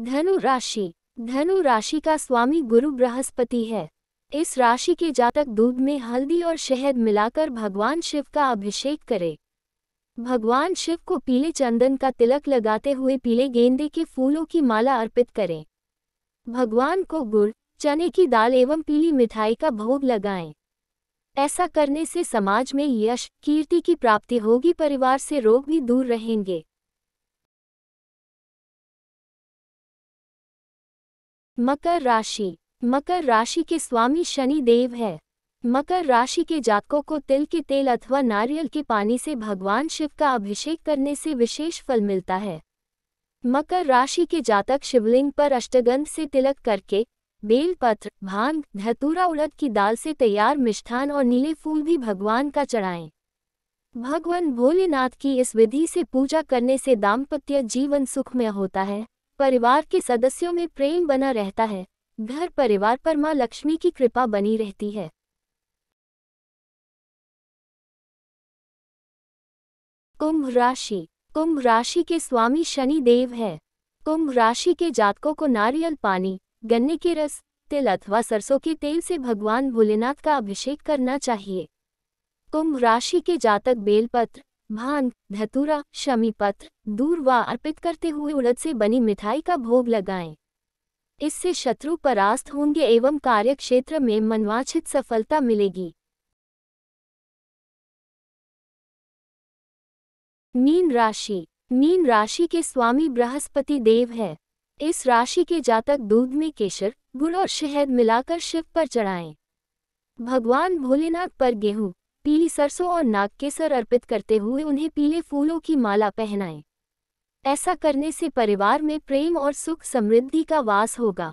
धनु राशि धनु राशि का स्वामी गुरु बृहस्पति है इस राशि के जातक दूध में हल्दी और शहद मिलाकर भगवान शिव का अभिषेक करें भगवान शिव को पीले चंदन का तिलक लगाते हुए पीले गेंदे के फूलों की माला अर्पित करें भगवान को गुड़ चने की दाल एवं पीली मिठाई का भोग लगाएं। ऐसा करने से समाज में यश कीर्ति की प्राप्ति होगी परिवार से रोग भी दूर रहेंगे मकर राशि मकर राशि के स्वामी शनि देव है मकर राशि के जातकों को तिल के तेल अथवा नारियल के पानी से भगवान शिव का अभिषेक करने से विशेष फल मिलता है मकर राशि के जातक शिवलिंग पर अष्टगंध से तिलक करके बेलपत्र भांग धतूरा उड़द की दाल से तैयार मिष्ठान और नीले फूल भी भगवान का चढ़ाएं भगवान भोलेनाथ की इस विधि से पूजा करने से दाम्पत्य जीवन सुखमय होता है परिवार के सदस्यों में प्रेम बना रहता है घर परिवार पर माँ लक्ष्मी की कृपा बनी रहती है कुंभ राशि कुंभ राशि के स्वामी शनि देव है कुंभ राशि के जातकों को नारियल पानी गन्ने के रस तिल अथवा सरसों के तेल से भगवान भोलेनाथ का अभिषेक करना चाहिए कुंभ राशि के जातक बेलपत्र भान धतूरा शमी पत्र दूर व अर्पित करते हुए उड़द से बनी मिठाई का भोग लगाएं इससे शत्रु परास्त होंगे एवं कार्य क्षेत्र में मनवांचित सफलता मिलेगी मीन राशि मीन राशि के स्वामी बृहस्पति देव हैं इस राशि के जातक दूध में केसर गुड़ और शहद मिलाकर शिव पर चढ़ाएं भगवान भोलेनाथ पर गेहूं पीली सरसों और नाग केसर अर्पित करते हुए उन्हें पीले फूलों की माला पहनाएं ऐसा करने से परिवार में प्रेम और सुख समृद्धि का वास होगा